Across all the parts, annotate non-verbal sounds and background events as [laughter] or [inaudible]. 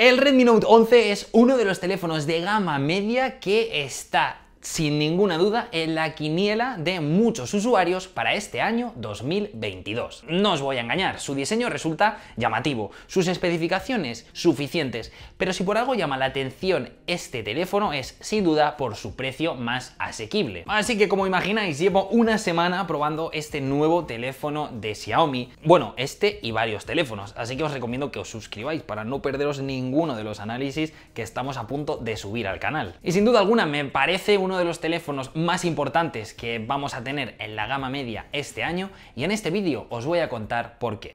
El Redmi Note 11 es uno de los teléfonos de gama media que está sin ninguna duda en la quiniela de muchos usuarios para este año 2022. No os voy a engañar, su diseño resulta llamativo, sus especificaciones suficientes, pero si por algo llama la atención este teléfono es sin duda por su precio más asequible. Así que como imagináis, llevo una semana probando este nuevo teléfono de Xiaomi. Bueno, este y varios teléfonos, así que os recomiendo que os suscribáis para no perderos ninguno de los análisis que estamos a punto de subir al canal. Y sin duda alguna me parece un uno de los teléfonos más importantes que vamos a tener en la gama media este año y en este vídeo os voy a contar por qué.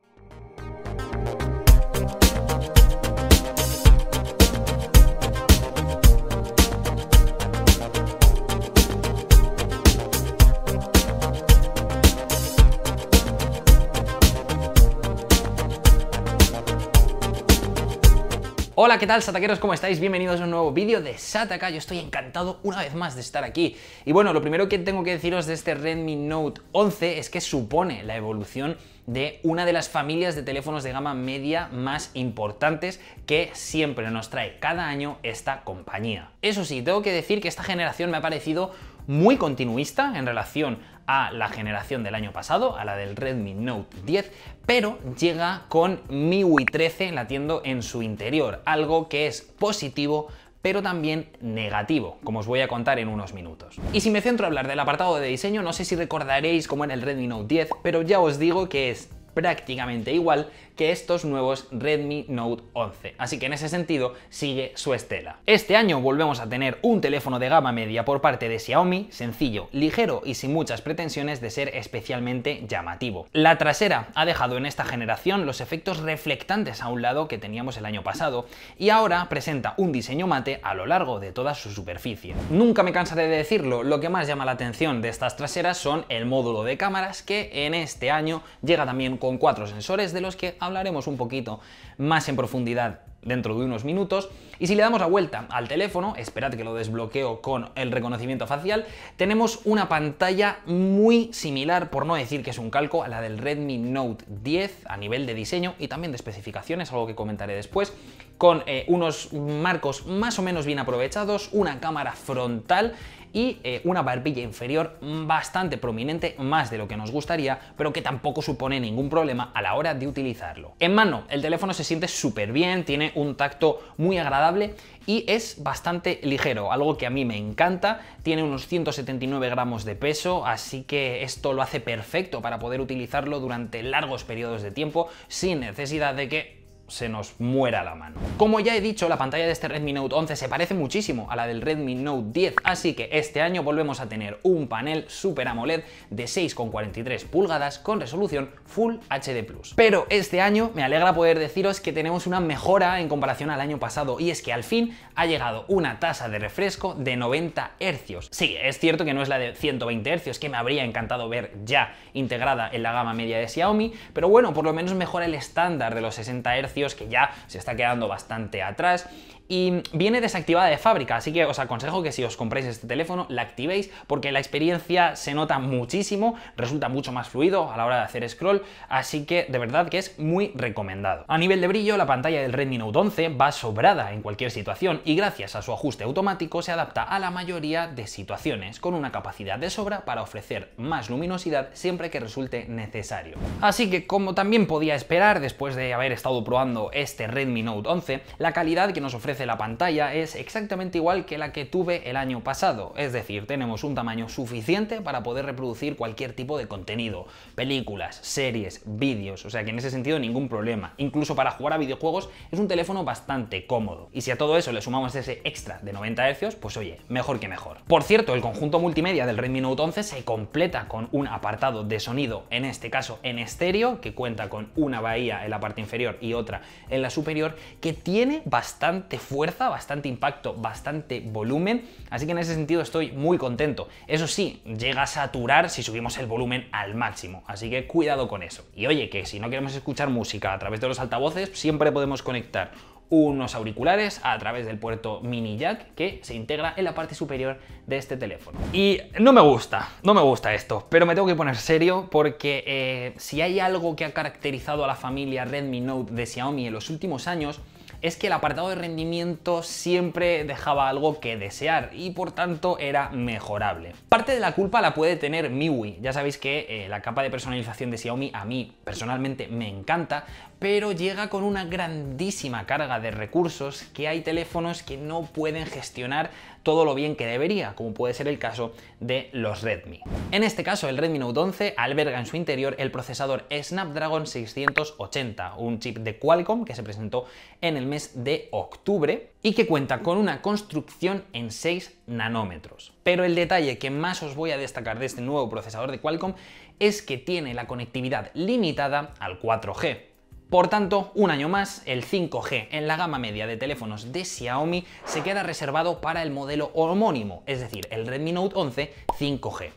Hola, ¿qué tal, sataqueros? ¿Cómo estáis? Bienvenidos a un nuevo vídeo de Sataka. Yo estoy encantado una vez más de estar aquí. Y bueno, lo primero que tengo que deciros de este Redmi Note 11 es que supone la evolución de una de las familias de teléfonos de gama media más importantes que siempre nos trae cada año esta compañía. Eso sí, tengo que decir que esta generación me ha parecido muy continuista en relación a la generación del año pasado, a la del Redmi Note 10, pero llega con MIUI 13 latiendo en su interior, algo que es positivo pero también negativo, como os voy a contar en unos minutos. Y si me centro a hablar del apartado de diseño, no sé si recordaréis cómo era el Redmi Note 10, pero ya os digo que es prácticamente igual que estos nuevos Redmi Note 11, así que en ese sentido sigue su estela. Este año volvemos a tener un teléfono de gama media por parte de Xiaomi, sencillo, ligero y sin muchas pretensiones de ser especialmente llamativo. La trasera ha dejado en esta generación los efectos reflectantes a un lado que teníamos el año pasado y ahora presenta un diseño mate a lo largo de toda su superficie. Nunca me cansaré de decirlo, lo que más llama la atención de estas traseras son el módulo de cámaras que en este año llega también con cuatro sensores de los que hablaremos un poquito más en profundidad dentro de unos minutos. Y si le damos la vuelta al teléfono, esperad que lo desbloqueo con el reconocimiento facial, tenemos una pantalla muy similar, por no decir que es un calco, a la del Redmi Note 10 a nivel de diseño y también de especificaciones, algo que comentaré después con eh, unos marcos más o menos bien aprovechados, una cámara frontal y eh, una barbilla inferior bastante prominente, más de lo que nos gustaría, pero que tampoco supone ningún problema a la hora de utilizarlo. En mano, el teléfono se siente súper bien, tiene un tacto muy agradable y es bastante ligero, algo que a mí me encanta, tiene unos 179 gramos de peso, así que esto lo hace perfecto para poder utilizarlo durante largos periodos de tiempo sin necesidad de que se nos muera la mano. Como ya he dicho, la pantalla de este Redmi Note 11 se parece muchísimo a la del Redmi Note 10, así que este año volvemos a tener un panel Super AMOLED de 6,43 pulgadas con resolución Full HD+. Pero este año me alegra poder deciros que tenemos una mejora en comparación al año pasado y es que al fin ha llegado una tasa de refresco de 90 Hz. Sí, es cierto que no es la de 120 Hz que me habría encantado ver ya integrada en la gama media de Xiaomi, pero bueno, por lo menos mejora el estándar de los 60 Hz que ya se está quedando bastante atrás y viene desactivada de fábrica, así que os aconsejo que si os compráis este teléfono la activéis porque la experiencia se nota muchísimo, resulta mucho más fluido a la hora de hacer scroll, así que de verdad que es muy recomendado. A nivel de brillo, la pantalla del Redmi Note 11 va sobrada en cualquier situación y gracias a su ajuste automático se adapta a la mayoría de situaciones con una capacidad de sobra para ofrecer más luminosidad siempre que resulte necesario. Así que como también podía esperar después de haber estado probando este Redmi Note 11, la calidad que nos ofrece la pantalla es exactamente igual que la que tuve el año pasado, es decir, tenemos un tamaño suficiente para poder reproducir cualquier tipo de contenido, películas, series, vídeos, o sea que en ese sentido ningún problema. Incluso para jugar a videojuegos es un teléfono bastante cómodo. Y si a todo eso le sumamos ese extra de 90 Hz, pues oye, mejor que mejor. Por cierto, el conjunto multimedia del Redmi Note 11 se completa con un apartado de sonido, en este caso en estéreo, que cuenta con una bahía en la parte inferior y otra en la superior que tiene bastante fuerza, bastante impacto, bastante volumen, así que en ese sentido estoy muy contento. Eso sí, llega a saturar si subimos el volumen al máximo, así que cuidado con eso. Y oye, que si no queremos escuchar música a través de los altavoces, siempre podemos conectar unos auriculares a través del puerto mini jack que se integra en la parte superior de este teléfono. Y no me gusta, no me gusta esto, pero me tengo que poner serio porque eh, si hay algo que ha caracterizado a la familia Redmi Note de Xiaomi en los últimos años es que el apartado de rendimiento siempre dejaba algo que desear y por tanto era mejorable. Parte de la culpa la puede tener MIUI. Ya sabéis que eh, la capa de personalización de Xiaomi a mí personalmente me encanta, pero llega con una grandísima carga de recursos que hay teléfonos que no pueden gestionar todo lo bien que debería, como puede ser el caso de los Redmi. En este caso, el Redmi Note 11 alberga en su interior el procesador Snapdragon 680, un chip de Qualcomm que se presentó en el mes de octubre y que cuenta con una construcción en 6 nanómetros. Pero el detalle que más os voy a destacar de este nuevo procesador de Qualcomm es que tiene la conectividad limitada al 4G por tanto, un año más, el 5G en la gama media de teléfonos de Xiaomi se queda reservado para el modelo homónimo, es decir, el Redmi Note 11 5G.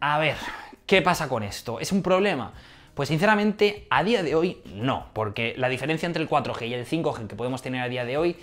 A ver, ¿qué pasa con esto? ¿Es un problema? Pues sinceramente, a día de hoy no, porque la diferencia entre el 4G y el 5G que podemos tener a día de hoy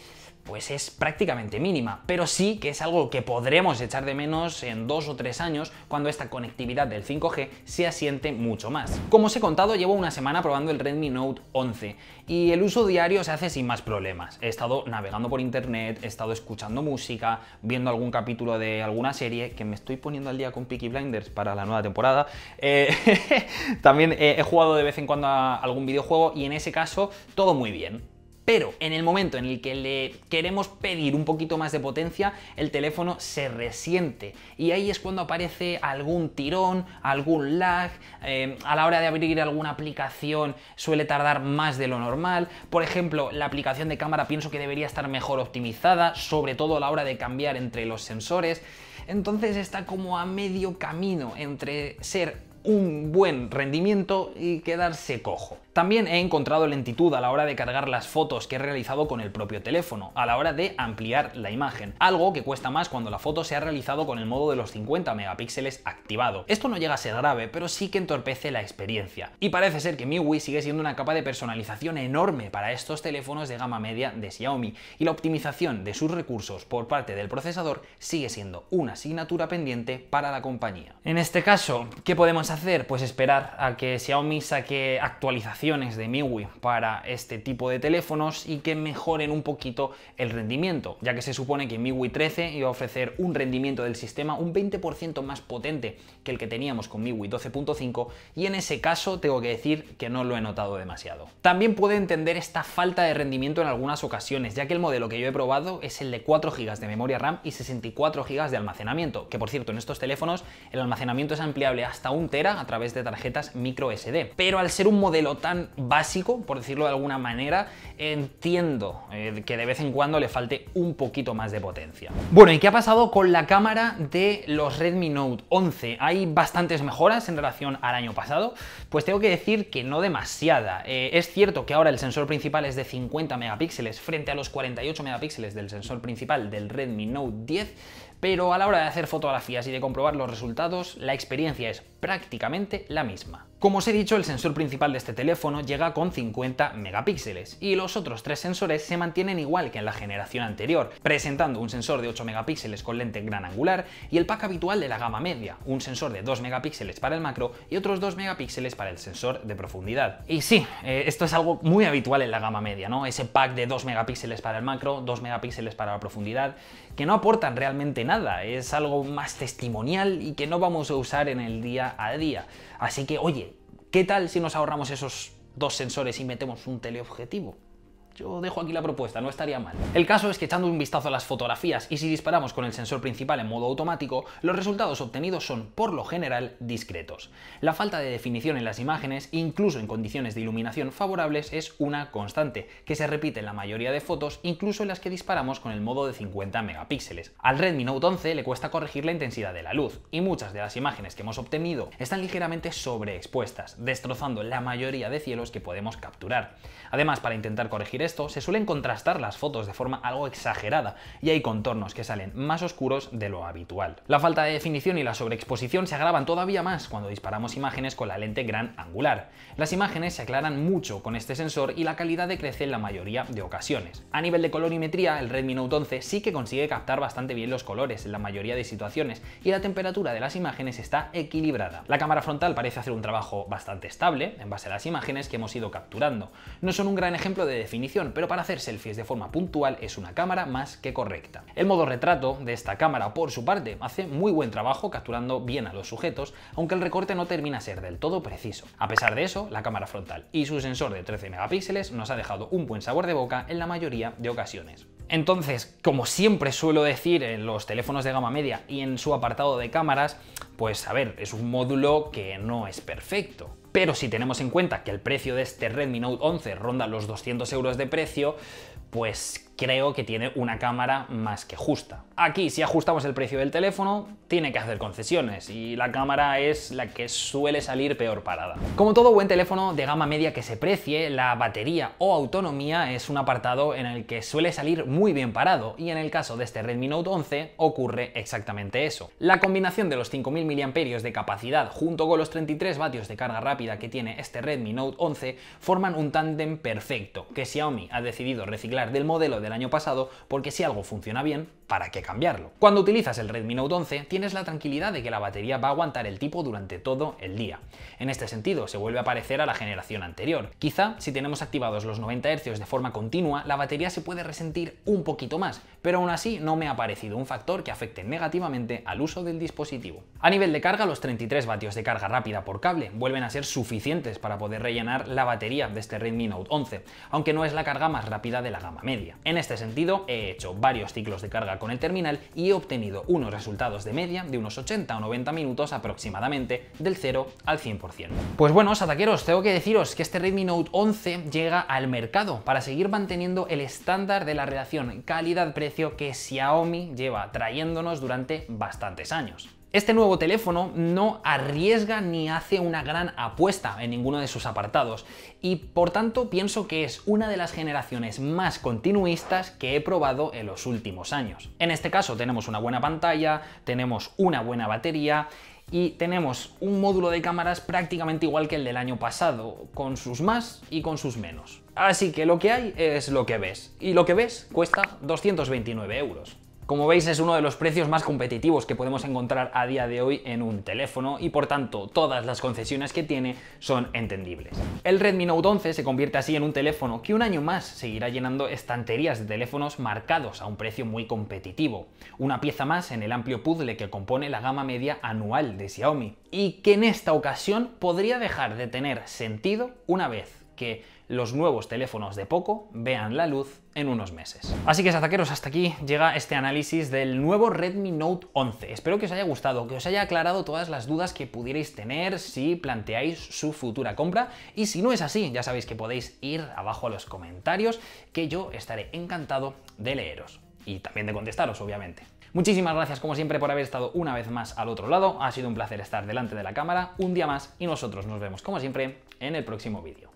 pues es prácticamente mínima, pero sí que es algo que podremos echar de menos en dos o tres años cuando esta conectividad del 5G se asiente mucho más. Como os he contado, llevo una semana probando el Redmi Note 11 y el uso diario se hace sin más problemas. He estado navegando por internet, he estado escuchando música, viendo algún capítulo de alguna serie, que me estoy poniendo al día con Peaky Blinders para la nueva temporada. Eh, [laughs] también he jugado de vez en cuando a algún videojuego y en ese caso todo muy bien pero en el momento en el que le queremos pedir un poquito más de potencia, el teléfono se resiente y ahí es cuando aparece algún tirón, algún lag, em, a la hora de abrir alguna aplicación suele tardar más de lo normal, por ejemplo, la aplicación de cámara pienso que debería estar mejor optimizada, sobre todo a la hora de cambiar entre los sensores, entonces está como a medio camino entre ser un buen rendimiento y quedarse cojo. También he encontrado lentitud a la hora de cargar las fotos que he realizado con el propio teléfono, a la hora de ampliar la imagen, algo que cuesta más cuando la foto se ha realizado con el modo de los 50 megapíxeles activado. Esto no llega a ser grave, pero sí que entorpece la experiencia. Y parece ser que MIUI sigue siendo una capa de personalización enorme para estos teléfonos de gama media de Xiaomi, y la optimización de sus recursos por parte del procesador sigue siendo una asignatura pendiente para la compañía. En este caso, ¿qué podemos hacer? Pues esperar a que Xiaomi saque actualización de MIUI para este tipo de teléfonos y que mejoren un poquito el rendimiento, ya que se supone que MIUI 13 iba a ofrecer un rendimiento del sistema un 20% más potente que el que teníamos con MIUI 12.5 y en ese caso tengo que decir que no lo he notado demasiado. También puede entender esta falta de rendimiento en algunas ocasiones, ya que el modelo que yo he probado es el de 4 GB de memoria RAM y 64 GB de almacenamiento, que por cierto en estos teléfonos el almacenamiento es ampliable hasta un tera a través de tarjetas micro SD, pero al ser un modelo tan básico, por decirlo de alguna manera, entiendo eh, que de vez en cuando le falte un poquito más de potencia. Bueno, ¿y qué ha pasado con la cámara de los Redmi Note 11? Hay bastantes mejoras en relación al año pasado. Pues tengo que decir que no demasiada. Eh, es cierto que ahora el sensor principal es de 50 megapíxeles frente a los 48 megapíxeles del sensor principal del Redmi Note 10, pero a la hora de hacer fotografías y de comprobar los resultados, la experiencia es prácticamente la misma. Como os he dicho, el sensor principal de este teléfono llega con 50 megapíxeles y los otros tres sensores se mantienen igual que en la generación anterior, presentando un sensor de 8 megapíxeles con lente gran angular y el pack habitual de la gama media, un sensor de 2 megapíxeles para el macro y otros 2 megapíxeles para el sensor de profundidad. Y sí, eh, esto es algo muy habitual en la gama media, ¿no? Ese pack de 2 megapíxeles para el macro, 2 megapíxeles para la profundidad, que no aportan realmente nada, es algo más testimonial y que no vamos a usar en el día a día. Así que, oye, ¿qué tal si nos ahorramos esos dos sensores y metemos un teleobjetivo? Yo dejo aquí la propuesta, no estaría mal. El caso es que echando un vistazo a las fotografías y si disparamos con el sensor principal en modo automático, los resultados obtenidos son, por lo general, discretos. La falta de definición en las imágenes, incluso en condiciones de iluminación favorables, es una constante, que se repite en la mayoría de fotos, incluso en las que disparamos con el modo de 50 megapíxeles. Al Redmi Note 11 le cuesta corregir la intensidad de la luz, y muchas de las imágenes que hemos obtenido están ligeramente sobreexpuestas, destrozando la mayoría de cielos que podemos capturar. Además, para intentar corregir esto, se suelen contrastar las fotos de forma algo exagerada y hay contornos que salen más oscuros de lo habitual. La falta de definición y la sobreexposición se agravan todavía más cuando disparamos imágenes con la lente gran angular. Las imágenes se aclaran mucho con este sensor y la calidad decrece en la mayoría de ocasiones. A nivel de colorimetría, el Redmi Note 11 sí que consigue captar bastante bien los colores en la mayoría de situaciones y la temperatura de las imágenes está equilibrada. La cámara frontal parece hacer un trabajo bastante estable en base a las imágenes que hemos ido capturando. No un gran ejemplo de definición, pero para hacer selfies de forma puntual es una cámara más que correcta. El modo retrato de esta cámara, por su parte, hace muy buen trabajo capturando bien a los sujetos, aunque el recorte no termina a ser del todo preciso. A pesar de eso, la cámara frontal y su sensor de 13 megapíxeles nos ha dejado un buen sabor de boca en la mayoría de ocasiones. Entonces, como siempre suelo decir en los teléfonos de gama media y en su apartado de cámaras, pues a ver, es un módulo que no es perfecto pero si tenemos en cuenta que el precio de este Redmi Note 11 ronda los 200 euros de precio, pues creo que tiene una cámara más que justa. Aquí, si ajustamos el precio del teléfono, tiene que hacer concesiones y la cámara es la que suele salir peor parada. Como todo buen teléfono de gama media que se precie, la batería o autonomía es un apartado en el que suele salir muy bien parado y en el caso de este Redmi Note 11 ocurre exactamente eso. La combinación de los 5000 mAh de capacidad junto con los 33 vatios de carga rápida que tiene este Redmi Note 11 forman un tándem perfecto que Xiaomi ha decidido reciclar del modelo de del año pasado, porque si algo funciona bien, ¿para qué cambiarlo? Cuando utilizas el Redmi Note 11 tienes la tranquilidad de que la batería va a aguantar el tipo durante todo el día. En este sentido, se vuelve a parecer a la generación anterior. Quizá si tenemos activados los 90 Hz de forma continua, la batería se puede resentir un poquito más, pero aún así no me ha parecido un factor que afecte negativamente al uso del dispositivo. A nivel de carga, los 33 vatios de carga rápida por cable vuelven a ser suficientes para poder rellenar la batería de este Redmi Note 11, aunque no es la carga más rápida de la gama media. En este sentido, he hecho varios ciclos de carga con el terminal y he obtenido unos resultados de media de unos 80 o 90 minutos aproximadamente del 0 al 100%. Pues bueno, ataqueros, tengo que deciros que este Redmi Note 11 llega al mercado para seguir manteniendo el estándar de la relación calidad-precio que Xiaomi lleva trayéndonos durante bastantes años. Este nuevo teléfono no arriesga ni hace una gran apuesta en ninguno de sus apartados y por tanto pienso que es una de las generaciones más continuistas que he probado en los últimos años. En este caso tenemos una buena pantalla, tenemos una buena batería y tenemos un módulo de cámaras prácticamente igual que el del año pasado, con sus más y con sus menos. Así que lo que hay es lo que ves, y lo que ves cuesta 229 euros. Como veis es uno de los precios más competitivos que podemos encontrar a día de hoy en un teléfono y por tanto todas las concesiones que tiene son entendibles. El Redmi Note 11 se convierte así en un teléfono que un año más seguirá llenando estanterías de teléfonos marcados a un precio muy competitivo, una pieza más en el amplio puzzle que compone la gama media anual de Xiaomi y que en esta ocasión podría dejar de tener sentido una vez que los nuevos teléfonos de poco vean la luz en unos meses. Así que, ataqueros, hasta aquí llega este análisis del nuevo Redmi Note 11. Espero que os haya gustado, que os haya aclarado todas las dudas que pudierais tener si planteáis su futura compra. Y si no es así, ya sabéis que podéis ir abajo a los comentarios, que yo estaré encantado de leeros. Y también de contestaros, obviamente. Muchísimas gracias como siempre por haber estado una vez más al otro lado, ha sido un placer estar delante de la cámara un día más y nosotros nos vemos como siempre en el próximo vídeo.